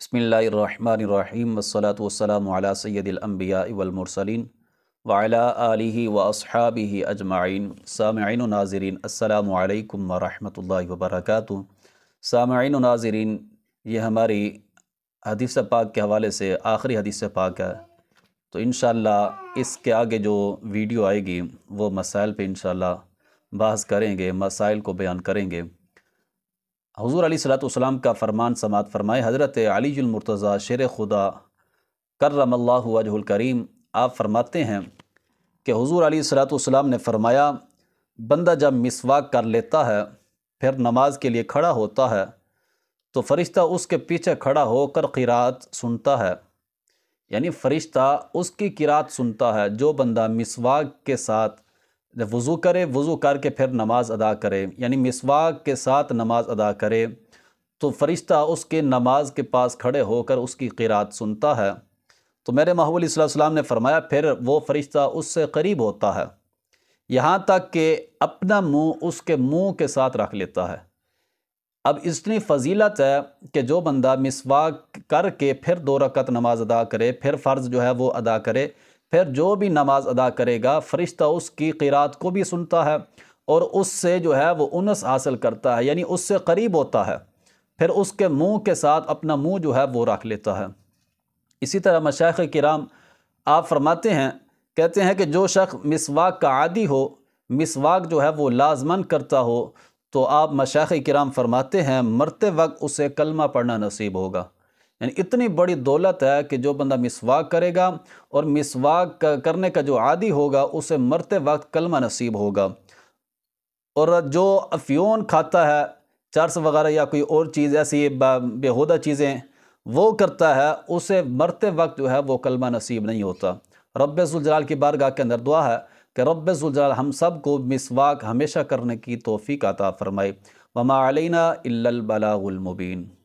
بسم اللہ الرحمن الرحیم والصلاة والسلام علی سید الانبیاء والمرسلین وعلا آلہ واصحابہ اجمعین سامعین و ناظرین السلام علیکم ورحمۃ اللہ وبرکاتہ سامعین و ناظرین یہ ہماری حدیث پاک کے حوالے سے آخری حدیث پاک ہے تو انشاءاللہ اس کے آگے جو ویڈیو آئے گی وہ مسائل پہ انشاءاللہ بحث کریں گے مسائل کو بیان کریں گے حضور صلاۃ السلام کا فرمان سماعت فرمائے حضرت علی جلمرتضیٰ شیر خدا کرم اللہ وجہ الکریم آپ فرماتے ہیں کہ حضور علیہ صلاۃ والسلام نے فرمایا بندہ جب مسواک کر لیتا ہے پھر نماز کے لیے کھڑا ہوتا ہے تو فرشتہ اس کے پیچھے کھڑا ہو کر قرات سنتا ہے یعنی فرشتہ اس کی قرات سنتا ہے جو بندہ مسواک کے ساتھ جب کرے وضو کر کے پھر نماز ادا کرے یعنی مسواک کے ساتھ نماز ادا کرے تو فرشتہ اس کے نماز کے پاس کھڑے ہو کر اس کی قیرات سنتا ہے تو میرے محبوب علیہ اللہ وسلم نے فرمایا پھر وہ فرشتہ اس سے قریب ہوتا ہے یہاں تک کہ اپنا منہ اس کے منہ کے ساتھ رکھ لیتا ہے اب اتنی فضیلت ہے کہ جو بندہ مسواک کر کے پھر دو رکعت نماز ادا کرے پھر فرض جو ہے وہ ادا کرے پھر جو بھی نماز ادا کرے گا فرشتہ اس کی قیرات کو بھی سنتا ہے اور اس سے جو ہے وہ انس حاصل کرتا ہے یعنی اس سے قریب ہوتا ہے پھر اس کے منہ کے ساتھ اپنا منہ جو ہے وہ رکھ لیتا ہے اسی طرح مشاخ کرام آپ فرماتے ہیں کہتے ہیں کہ جو شخص مسواک کا عادی ہو مسواک جو ہے وہ لازمن کرتا ہو تو آپ مشاخ کرام فرماتے ہیں مرتے وقت اسے کلمہ پڑھنا نصیب ہوگا یعنی اتنی بڑی دولت ہے کہ جو بندہ مسواک کرے گا اور مسواک کرنے کا جو عادی ہوگا اسے مرتے وقت کلمہ نصیب ہوگا اور جو افیون کھاتا ہے چرس وغیرہ یا کوئی اور چیز ایسی بےہودہ چیزیں وہ کرتا ہے اسے مرتے وقت جو ہے وہ کلمہ نصیب نہیں ہوتا رب ذوالجلال کی بارگاہ کے اندر دعا ہے کہ رب ذوالجلال ہم سب کو مسواک ہمیشہ کرنے کی توفیق فرمائے وما علینا الا البلاغ المبین